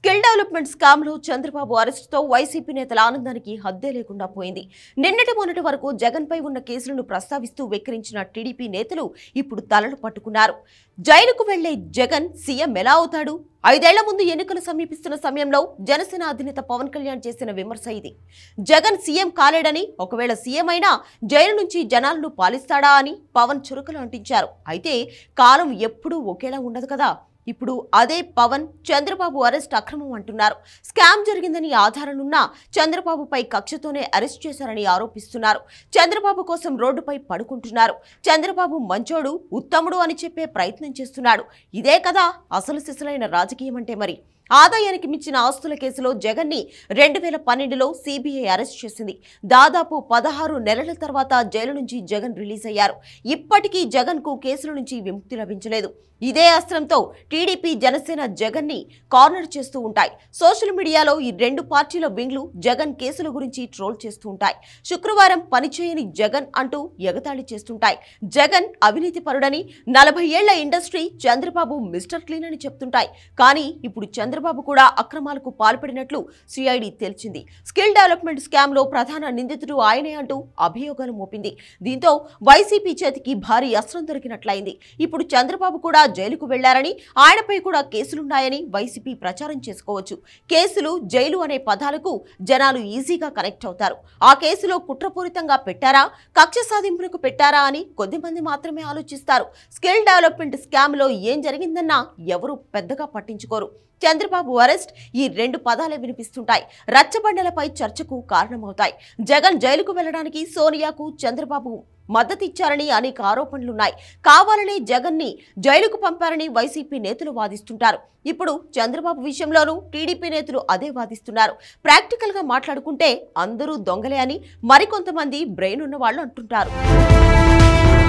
skill development లో Chandrababu అరెస్టుతో YCP నేతల ఆనందానికి హద్దే లేకుండా పోయింది నిన్నటి మొన్నటి వరకు జగన్పై ఉన్న కేసులను ప్రస్తావిస్తూ వెక్కిరించిన టీడీపీ నేతలు ఇప్పుడు తలలు పట్టుకున్నారు జైలుకు వెళ్లే జగన్ సీఎం ఎలా అవుతాడు ఐదేళ్ల ముందు ఎన్నికలు సమీపిస్తున్న సమయంలో జనసేన అధినేత పవన్ కళ్యాణ్ చేసిన విమర్శ ఇది జగన్ సీఎం కాలేడని ఒకవేళ సీఎం అయినా జైలు నుంచి జనాలను పాలిస్తాడా అని పవన్ చురుకలు అంటించారు అయితే కాలం ఎప్పుడూ ఒకేలా ఉండదు కదా ఇప్పుడు అదే పవన్ చంద్రబాబు అరెస్ట్ అక్రమం అంటున్నారు స్కామ్ జరిగిందని ఆధారాలున్నా చంద్రబాబుపై కక్షతోనే అరెస్ట్ చేశారని ఆరోపిస్తున్నారు చంద్రబాబు కోసం రోడ్డుపై పడుకుంటున్నారు చంద్రబాబు మంచోడు ఉత్తముడు అని చెప్పే ప్రయత్నం చేస్తున్నాడు ఇదే కదా అసలు సిసలైన రాజకీయం అంటే మరి ఆదాయానికి మించిన ఆస్తుల కేసులో జగన్ ని రెండు వేల పన్నెండులో సిబిఐ అరెస్ట్ చేసింది దాదాపు పదహారు నెలల తర్వాత జైలు నుంచి జగన్ రిలీజ్ అయ్యారు ఇప్పటికీ జగన్ కు కేసుల నుంచి విముక్తి లభించలేదు ఇదే అస్త్రంతో టీడీపీ జనసేన జగన్ ని కార్నర్ చేస్తూ ఉంటాయి సోషల్ మీడియాలో ఈ రెండు పార్టీల వింగ్లు జగన్ కేసుల గురించి ట్రోల్ చేస్తూ ఉంటాయి శుక్రవారం పనిచేయని జగన్ అంటూ ఎగతాళి చేస్తుంటాయి జగన్ అవినీతి పరుడని నలభై ఏళ్ల ఇండస్ట్రీ చంద్రబాబు మిస్టర్ క్లీన్ అని చెప్తుంటాయి కానీ ఇప్పుడు చంద్ర చంద్రబాబు కూడా అక్రమాలకు పాల్పడినట్లు సిఐడి తెలిసింది స్కిల్ డెవలప్మెంట్ స్కామ్ లో ప్రధాన నిందితుడు ఆయనే అంటూ అభియోగాలు మోపింది దీంతో వైసీపీ చేతికి భారీ అస్త్రం దొరికినట్లయింది ఇప్పుడు చంద్రబాబు కూడా జైలుకు వెళ్లారని ఆయనపై కూడా కేసులున్నాయని వైసీపీ ప్రచారం చేసుకోవచ్చు కేసులు జైలు అనే పదాలకు జనాలు ఈజీగా కనెక్ట్ అవుతారు ఆ కేసులో కుట్రపూరితంగా పెట్టారా కక్ష సాధింపులకు పెట్టారా అని కొద్దిమంది మాత్రమే ఆలోచిస్తారు స్కిల్ డెవలప్మెంట్ స్కామ్ లో ఏం జరిగిందన్నా ఎవరు పెద్దగా పట్టించుకోరు చంద్ర చంద్రబాబు అరెస్ట్ ఈ రెండు పదాలే వినిపిస్తుంటాయి రచ్చబండలపై చర్చకు కారణమవుతాయి జగన్ జైలుకు వెళ్లడానికి సోనియాకు చంద్రబాబు మద్దతిచ్చారని అనేక ఆరోపణలున్నాయి కావాలనే జగన్ ని జైలుకు పంపారని వైసీపీ నేతలు వాదిస్తుంటారు ఇప్పుడు చంద్రబాబు విషయంలోనూ టీడీపీ నేతలు అదే వాదిస్తున్నారు ప్రాక్టికల్ గా మాట్లాడుకుంటే అందరూ దొంగలే అని మరికొంతమంది బ్రెయిన్ ఉన్న వాళ్ళు అంటుంటారు